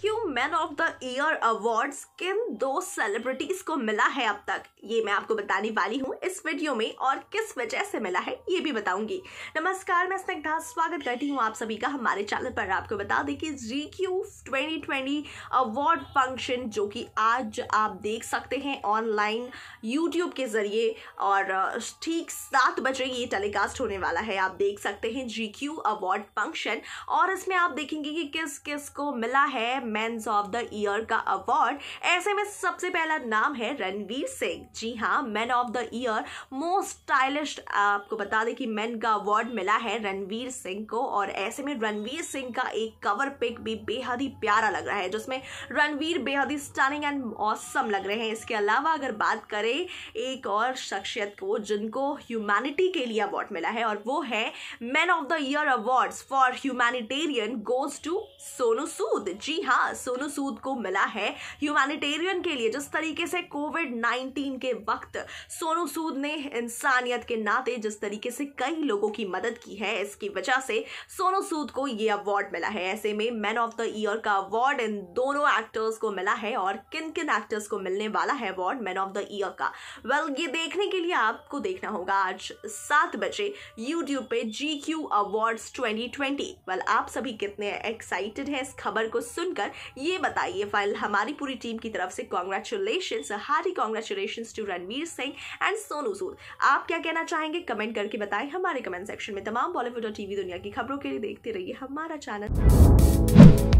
Q man of the year awards किन दो celebrities को मिला है अब तक ये मैं आपको बताने वाली हूँ इस वीडियो में और किस वजह से मिला है ये भी बताऊंगी नमस्कार मैं स्नेग्धा स्वागत करती हूँ आप सभी का हमारे चैनल पर आपको बता दें कि ट्वेंटी 2020 अवार्ड फंक्शन जो कि आज आप देख सकते हैं ऑनलाइन यूट्यूब के जरिए और ठीक सात बजे ये टेलीकास्ट होने वाला है आप देख सकते हैं जी अवार्ड फंक्शन और इसमें आप देखेंगे कि किस किस को मिला है है मेन्स ऑफ द ईयर का अवार्ड ऐसे में सबसे पहला नाम है रणवीर सिंह जी हाँ man of the year most stylish आपको बता दें कि मैन का अवार्ड मिला है रणवीर सिंह को और ऐसे में रणवीर सिंह का एक कवर पिक भी बेहद ही प्यारा लग रहा है जिसमें रणवीर बेहद ही स्टनिंग एंड मौसम लग रहे हैं इसके अलावा अगर बात करें एक और शख्सियत को जिनको ह्यूमैनिटी के लिए अवार्ड मिला है और वो है man of the year awards for humanitarian goes to Sonu Sood ji ji हाँ सोनू सूद को मिला है ह्यूमैनिटेरियन के लिए जिस तरीके से कोविड नाइन्टीन के वक्त सोनू सूद ने इंसानियत के नाते जिस तरीके से कई लोगों की मदद की है इसकी वजह से सोनू सूद को ये अवार्ड मिला है ऐसे में मैन ऑफ द ईयर का अवार्ड इन दोनों एक्टर्स को मिला है और किन किन एक्टर्स को मिलने वाला है award man of the year का वेल well, ये देखने के लिए आपको देखना होगा आज सात बजे यूट्यूब पे G Q award twenty twenty well आप सभी कितने एक्साइटेड हैं इस खबर को सुनकर ये बताइए फाइल हमारी पूरी टीम की तरफ से कॉन्ग्रेचुलेशन हारी congratulation to Ranveer Singh and Sonu Sood आप क्या कहना चाहेंगे कमेंट करके बताएं हमारे कमेंट सेक्शन में तमाम बॉलीवुड और टीवी दुनिया की खबरों के लिए देखते रहिए हमारा चैनल